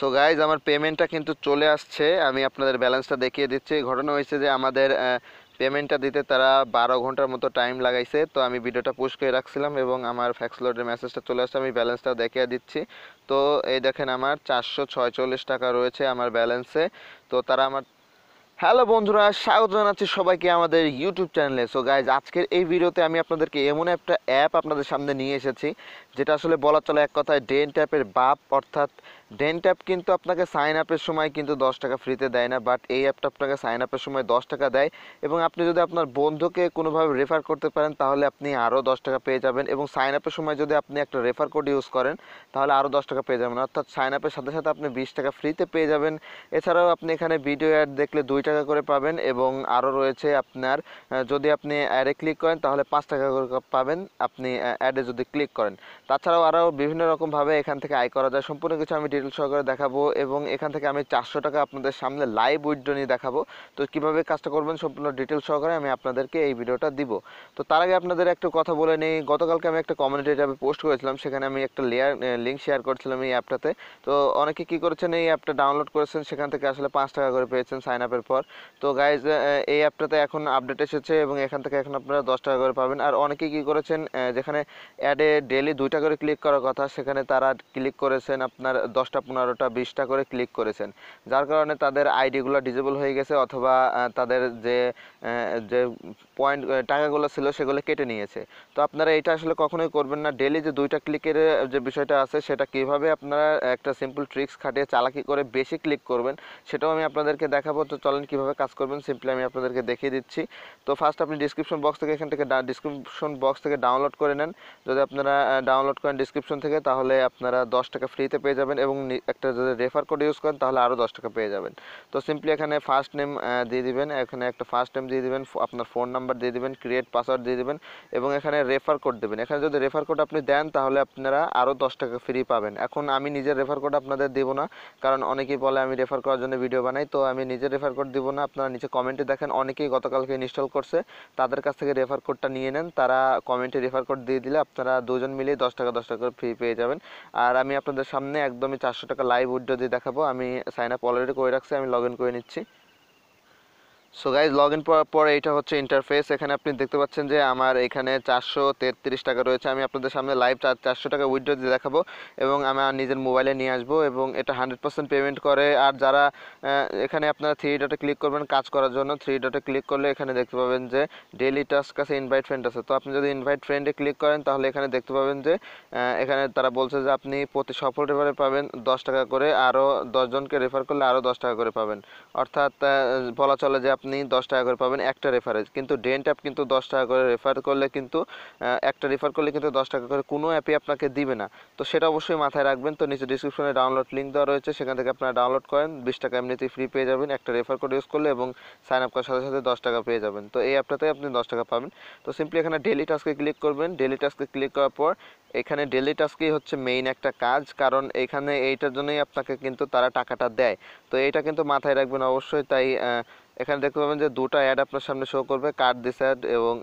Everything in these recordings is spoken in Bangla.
সো গাইজ আমার পেমেন্টটা কিন্তু চলে আসছে আমি আপনাদের ব্যালেন্সটা দেখিয়ে দিচ্ছি ঘটনা হয়েছে যে আমাদের পেমেন্টটা দিতে তারা বারো ঘন্টার মতো টাইম লাগাইছে তো আমি ভিডিওটা পুশ করে রাখছিলাম এবং আমার ফ্যাক্স লোডের মেসেজটা চলে আসছে আমি ব্যালেন্সটা দেখিয়ে দিচ্ছি তো এই দেখেন আমার চারশো ছয়চল্লিশ টাকা রয়েছে আমার ব্যালেন্সে তো তারা আমার হ্যালো বন্ধুরা স্বাগত জানাচ্ছি সবাইকে আমাদের ইউটিউব চ্যানেলে সো গাইজ আজকের এই ভিডিওতে আমি আপনাদেরকে এমন একটা অ্যাপ আপনাদের সামনে নিয়ে এসেছি যেটা আসলে বলা চলে এক কথায় ডেন ট্যাপের বাপ অর্থাৎ ডেন ট্যাপ কিন্তু আপনাকে সাইন আপের সময় কিন্তু দশ টাকা ফ্রিতে দেয় না বাট এই অ্যাপটা আপনাকে সাইন আপের সময় দশ টাকা দেয় এবং আপনি যদি আপনার বন্ধুকে কোনোভাবে রেফার করতে পারেন তাহলে আপনি আরও দশ টাকা পেয়ে যাবেন এবং সাইন আপের সময় যদি আপনি একটা রেফার কোড ইউজ করেন তাহলে আরও দশ টাকা পেয়ে যাবেন অর্থাৎ সাইন আপের সাথে সাথে আপনি বিশ টাকা ফ্রিতে পেয়ে যাবেন এছাড়াও আপনি এখানে ভিডিও অ্যাড দেখলে দুই টাকা করে পাবেন এবং আরও রয়েছে আপনার যদি আপনি অ্যাডে ক্লিক করেন তাহলে পাঁচ টাকা করে পাবেন আপনি অ্যাডে যদি ক্লিক করেন তাছাড়াও আরও বিভিন্ন রকমভাবে এখান থেকে আয় করা যায় সম্পূর্ণ কিছু আমি ডিটেল সহকারে দেখাবো এবং এখান থেকে আমি চারশো টাকা আপনাদের সামনে লাইভ উইড্রো নিয়ে দেখাবো তো কীভাবে কাজটা করবেন সম্পূর্ণ ডিটেল সহকারে আমি আপনাদেরকে এই ভিডিওটা দিব তো তার আগে আপনাদের একটু কথা বলে নিই গতকালকে আমি একটা কমিউনিটি ট্যাবে পোস্ট করেছিলাম সেখানে আমি একটা লেয়ার লিঙ্ক শেয়ার করেছিলাম এই অ্যাপটাতে তো অনেকে কী করেছেন এই অ্যাপটা ডাউনলোড করেছেন সেখান থেকে আসলে পাঁচ টাকা করে পেয়েছেন সাইন আপের পর তো গাইজ এই অ্যাপটাতে এখন আপডেট এসেছে এবং এখান থেকে এখন আপনারা দশ টাকা করে পাবেন আর অনেকে কী করেছেন যেখানে অ্যাডে ডেলি দুইটা বিশটা করে ক্লিক করার কথা সেখানে তারা ক্লিক করেছেন আপনার দশটা পনেরোটা বিশটা করে ক্লিক করেছেন যার কারণে তাদের আইডিগুলো ডিজেবল হয়ে গেছে অথবা তাদের যে যে পয়েন্ট টাকাগুলো ছিল সেগুলো কেটে নিয়েছে তো আপনারা এটা আসলে কখনোই করবেন না ডেলি যে দুইটা ক্লিকের যে বিষয়টা আছে সেটা কিভাবে আপনারা একটা সিম্পল ট্রিক্স খাটিয়ে চালাকি করে বেশি ক্লিক করবেন সেটাও আমি আপনাদেরকে দেখাবো তো চলেন কীভাবে কাজ করবেন সিম্পলি আমি আপনাদেরকে দেখিয়ে দিচ্ছি তো ফার্স্ট আপনি ডিসক্রিপশন বক্স থেকে এখান থেকে ডিসক্রিপশন বক্স থেকে ডাউনলোড করে নেন যদি আপনারা ডাউনলোড ডাউনলোড করেন ডিসক্রিপশন থেকে তাহলে আপনারা দশ টাকা ফ্রিতে পেয়ে যাবেন এবং একটা যদি রেফার কোড ইউজ করেন তাহলে আরও দশ টাকা পেয়ে যাবেন তো সিম্পলি এখানে ফার্স্ট নেম দিয়ে দিবেন এখানে একটা ফার্স্ট নেম দিয়ে দিবেন আপনার ফোন নাম্বার দিয়ে দিবেন ক্রিয়েট পাসওয়ার্ড দিয়ে দিবেন এবং এখানে রেফার কোড দেবেন এখানে যদি রেফার কোড আপনি দেন তাহলে আপনারা আরও দশ টাকা ফ্রি পাবেন এখন আমি নিজের রেফার কোড আপনাদের দেবো না কারণ অনেকেই বলে আমি রেফার করার জন্য ভিডিও বানাই তো আমি নিজের রেফার কোড দেবো না আপনারা নিচে কমেন্টে দেখেন অনেকেই গতকালকে ইনস্টল করছে তাদের কাছ থেকে রেফার কোডটা নিয়ে নেন তারা কমেন্টে রেফার কোড দিয়ে দিলে আপনারা দুজন মিলে দশ টাকা দশ টাকা করে ফ্রি পেয়ে যাবেন আর আমি আপনাদের সামনে একদমই চারশো টাকা লাইভ উইড্রো দিয়ে দেখাবো আমি সাইন আপ অলরেডি করে রাখছি আমি লগ ইন করে নিচ্ছি সো গাইজ লগ ইন করার পরে এটা হচ্ছে ইন্টারফেস এখানে আপনি দেখতে পাচ্ছেন যে আমার এখানে চারশো তেত্রিশ টাকা রয়েছে আমি আপনাদের সামনে লাইভ চার চারশো টাকা উইথড্র দিয়ে দেখাবো এবং আমার নিজের মোবাইলে নিয়ে আসবো এবং এটা হান্ড্রেড পার্সেন্ট পেমেন্ট করে আর যারা এখানে আপনারা থ্রি ডটে ক্লিক করবেন কাজ করার জন্য থ্রি ডটে ক্লিক করলে এখানে দেখতে পাবেন যে ডেলি টাস্ক কাছে ইনভাইট ফ্রেন্ড আছে তো আপনি যদি ইনভাইট ফ্রেন্ডে ক্লিক করেন তাহলে এখানে দেখতে পাবেন যে এখানে তারা বলছে যে আপনি প্রতি সফল রেফারে পাবেন দশ টাকা করে আরও দশজনকে রেফার করলে আরও দশ টাকা করে পাবেন অর্থাৎ বলা চলে যে আপনি আপনি দশ টাকা করে পাবেন একটা রেফারেজ কিন্তু ডেন্ট অ্যাপ কিন্তু দশ টাকা করে রেফার করলে কিন্তু একটা রেফার করলে কিন্তু দশ টাকা করে কোনো অ্যাপই আপনাকে দিবে না তো সেটা অবশ্যই মাথায় রাখবেন তো নিচে ডিসক্রিপশনে ডাউনলোড লিঙ্ক দেওয়া রয়েছে সেখান থেকে আপনারা ডাউনলোড করেন বিশ টাকা এমনিতেই ফ্রি পেয়ে যাবেন একটা রেফার কোড ইউজ করলে এবং সাইন আপ করার সাথে সাথে দশ টাকা পেয়ে যাবেন তো এই অ্যাপটাতে আপনি দশ টাকা পাবেন তো সিম্পলি এখানে ডেলি টাস্কে ক্লিক করবেন ডেলি টাস্কে ক্লিক করার পর এখানে ডেলি টাস্কই হচ্ছে মেইন একটা কাজ কারণ এখানে এইটার জন্যই আপনাকে কিন্তু তারা টাকাটা দেয় তো এটা কিন্তু মাথায় রাখবেন অবশ্যই তাই এখানে দেখতে পাবেন যে দুটো অ্যাড আপনার সামনে শো করবে কাট দিস অ্যাড এবং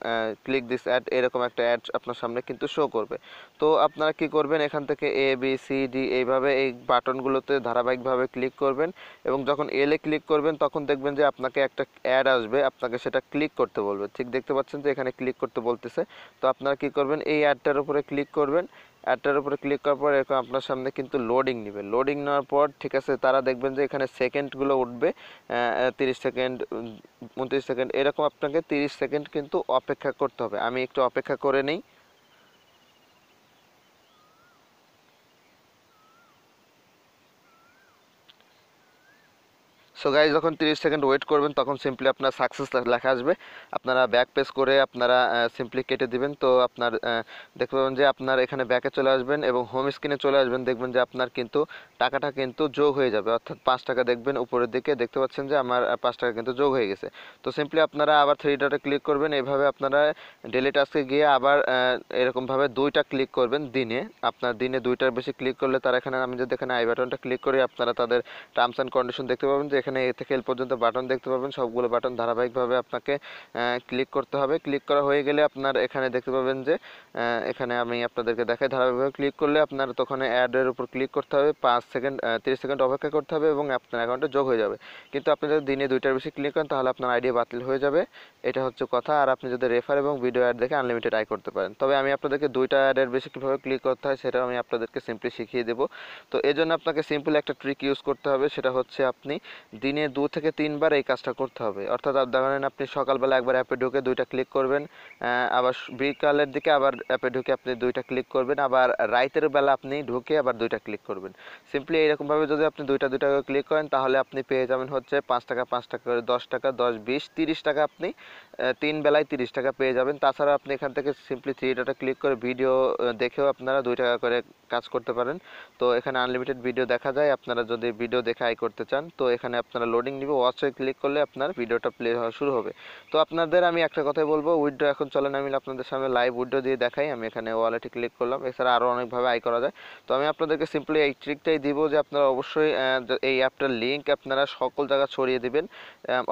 ক্লিক দিস অ্যাড এরকম একটা অ্যাড আপনার সামনে কিন্তু শো করবে তো আপনারা কি করবেন এখান থেকে এ বি সি ডি এইভাবে এই বাটনগুলোতে ধারাবাহিকভাবে ক্লিক করবেন এবং যখন এলে ক্লিক করবেন তখন দেখবেন যে আপনাকে একটা অ্যাড আসবে আপনাকে সেটা ক্লিক করতে বলবে ঠিক দেখতে পাচ্ছেন যে এখানে ক্লিক করতে বলতেছে তো আপনারা কি করবেন এই অ্যাডটার উপরে ক্লিক করবেন অ্যাডটার উপরে ক্লিক করার পর এরকম আপনার সামনে কিন্তু লোডিং নেবে লোডিং নেওয়ার পর ঠিক আছে তারা দেখবেন যে এখানে সেকেন্ডগুলো উঠবে তিরিশ সেকেন্ড উনত্রিশ সেকেন্ড এরকম আপনাকে তিরিশ সেকেন্ড কিন্তু অপেক্ষা করতে হবে আমি একটু অপেক্ষা করে নিই সো গাইজ যখন তিরিশ সেকেন্ড ওয়েট করবেন তখন সিম্পলি আপনার সাকসেস লেখা আসবে আপনারা ব্যাক পেস করে আপনারা সিম্পলি কেটে দিবেন তো আপনার দেখতে পাবেন যে আপনার এখানে ব্যাকে চলে আসবেন এবং হোম স্ক্রিনে চলে আসবেন দেখবেন যে আপনার কিন্তু টাকাটা কিন্তু যোগ হয়ে যাবে অর্থাৎ পাঁচ টাকা দেখবেন উপরের দিকে দেখতে পাচ্ছেন যে আমার পাঁচ টাকা কিন্তু যোগ হয়ে গেছে তো সিম্পলি আপনারা আবার থ্রি ডটে ক্লিক করবেন এইভাবে আপনারা ডেলি টাস্কে গিয়ে আবার এরকমভাবে দুইটা ক্লিক করবেন দিনে আপনার দিনে দুইটার বেশি ক্লিক করলে তারা এখানে আমি যদি এখানে আই বাটনটা ক্লিক করি আপনারা তাদের টার্মস অ্যান্ড কন্ডিশন দেখতে পাবেন যে এখানে এখানে এ থেকে এল পর্যন্ত বাটন দেখতে পাবেন সবগুলো বাটন ধারাবাহিকভাবে আপনাকে ক্লিক করতে হবে ক্লিক করা হয়ে গেলে আপনার এখানে দেখতে পাবেন যে এখানে আমি আপনাদেরকে দেখাই ধারাবাহিকভাবে ক্লিক করলে আপনার তখন অ্যাডের উপর ক্লিক করতে হবে পাঁচ সেকেন্ড তিরিশ সেকেন্ড অপেক্ষা করতে হবে এবং আপনার অ্যাকাউন্টে যোগ হয়ে যাবে কিন্তু আপনি যদি দিনে দুইটার বেশি ক্লিক করেন তাহলে আপনার আইডিয়া বাতিল হয়ে যাবে এটা হচ্ছে কথা আর আপনি যদি রেফার এবং ভিডিও অ্যাড দেখে আনলিমিটেড আয় করতে পারেন তবে আমি আপনাদেরকে দুইটা অ্যাডের বেশি কীভাবে ক্লিক করতে হয় সেটা আমি আপনাদেরকে সিম্পলি শিখিয়ে দেবো তো এই জন্য আপনাকে সিম্পল একটা ট্রিক ইউজ করতে হবে সেটা হচ্ছে আপনি দিনে দু থেকে তিনবার এই কাজটা করতে হবে অর্থাৎ ধরেন আপনি সকালবেলা একবার অ্যাপে ঢুকে দুইটা ক্লিক করবেন আবার বিকালের দিকে আবার অ্যাপে ঢুকে আপনি দুইটা ক্লিক করবেন আবার রাইতের বেলা আপনি ঢুকে আবার দুইটা ক্লিক করবেন সিম্পলি এইরকমভাবে যদি আপনি দুইটা দুইটা করে ক্লিক করেন তাহলে আপনি পেয়ে যাবেন হচ্ছে পাঁচ টাকা পাঁচ টাকা করে দশ টাকা দশ বিশ তিরিশ টাকা আপনি তিন বেলায় তিরিশ টাকা পেয়ে যাবেন তাছাড়া আপনি এখান থেকে সিম্পলি থ্রি ডাটা ক্লিক করে ভিডিও দেখেও আপনারা দুই টাকা করে কাজ করতে পারেন তো এখানে আনলিমিটেড ভিডিও দেখা যায় আপনারা যদি ভিডিও দেখে আয় করতে চান তো এখানে আপনারা লোডিং নিবে ওয়াচে ক্লিক করলে আপনার ভিডিওটা প্লে হওয়া শুরু হবে তো আপনাদের আমি একটা কথাই বলবো উইড্রো এখন চলে না মিলে আপনাদের সামনে লাইভ উইড্রো দিয়ে দেখাই আমি এখানে ওয়ালেটে ক্লিক করলাম এছাড়া আরও অনেকভাবে আয় করা যায় তো আমি আপনাদেরকে সিম্পলি এই ট্রিকটাই দিব যে আপনারা অবশ্যই এই অ্যাপটার লিঙ্ক আপনারা সকল জায়গা ছড়িয়ে দিবেন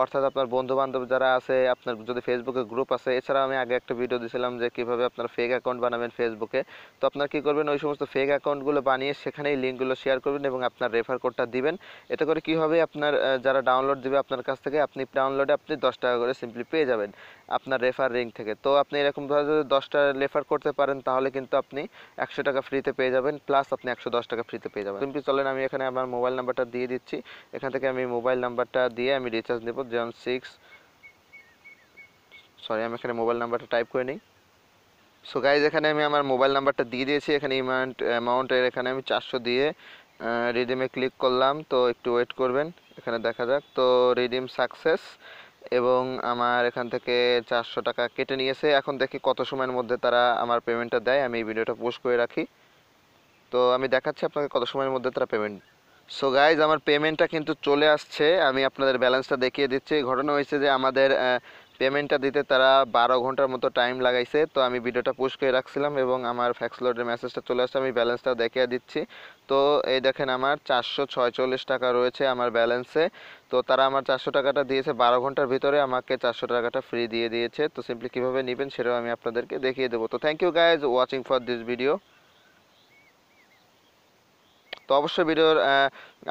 অর্থাৎ আপনার বন্ধু বান্ধব যারা আছে আপনার যদি ফেসবুকে গ্রুপ আছে এছাড়া আমি আগে একটা ভিডিও দিয়েছিলাম যে কীভাবে আপনার ফেক অ্যাকাউন্ট বানাবেন ফেসবুকে তো আপনার কী করবেন ওই সমস্ত ফেক অ্যাকাউন্টগুলো বানিয়ে সেখানেই লিঙ্কগুলো শেয়ার করবেন এবং আপনার রেফার কোডটা দিবেন এতে করে কি হবে আপনার যারা ডাউনলোড দিবে আপনার কাছ থেকে আপনি ডাউনলোডে আপনি দশ টাকা করে সিম্পলি পেয়ে যাবেন আপনার রেফার রিং থেকে তো আপনি এরকম ধরে যদি দশটা রেফার করতে পারেন তাহলে কিন্তু আপনি একশো টাকা ফ্রিতে পেয়ে যাবেন প্লাস আপনি একশো দশ টাকা ফ্রিতে পেয়ে যাবেন সিম্পলি চলেন আমি এখানে আমার মোবাইল নাম্বারটা দিয়ে দিচ্ছি এখান থেকে আমি মোবাইল নাম্বারটা দিয়ে আমি রিচার্জ নেব যেমন সিক্স সরি আমি এখানে মোবাইল নাম্বারটা টাইপ করে নিই সো গাইজ এখানে আমি আমার মোবাইল নাম্বারটা দিয়ে দিয়েছি এখানে ইমাউন্ট অ্যামাউন্টের এখানে আমি চারশো দিয়ে রিডিমে ক্লিক করলাম তো একটু ওয়েট করবেন এখানে দেখা যাক তো রিডিম সাকসেস এবং আমার এখান থেকে চারশো টাকা কেটে নিয়েছে এখন দেখি কত সময়ের মধ্যে তারা আমার পেমেন্টটা দেয় আমি এই ভিডিওটা পোস্ট করে রাখি তো আমি দেখাচ্ছি আপনাকে কত সময়ের মধ্যে তারা পেমেন্ট সো গাইজ আমার পেমেন্টটা কিন্তু চলে আসছে আমি আপনাদের ব্যালেন্সটা দেখিয়ে দিচ্ছি ঘটনা হয়েছে যে আমাদের পেমেন্টটা দিতে তারা বারো ঘন্টার মতো টাইম লাগাইছে তো আমি ভিডিওটা পোস্ট করে রাখছিলাম এবং আমার ফ্যাক্সলোডের মেসেজটা চলে আসছে আমি ব্যালেন্সটা দেখিয়ে দিচ্ছি তো এই দেখেন আমার চারশো ছয়চল্লিশ টাকা রয়েছে আমার ব্যালেন্সে তো তারা আমার চারশো টাকাটা দিয়েছে বারো ঘন্টার ভিতরে আমাকে চারশো টাকাটা ফ্রি দিয়ে দিয়েছে তো সিম্পলি কীভাবে নেবেন সেটাও আমি আপনাদেরকে দেখিয়ে দেবো তো thank you guys watching for this video তো অবশ্যই ভিডিওর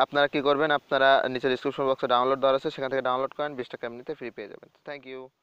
আপনারা কি করবেন আপনারা নিচে ডিসক্রিপশন বক্সে ডাউনলোড দেওয়া আছে সেখান থেকে ডাউনলোড করেন বিশ টাকা এমনিতে ফ্রি পেয়ে যাবেন থ্যাংক ইউ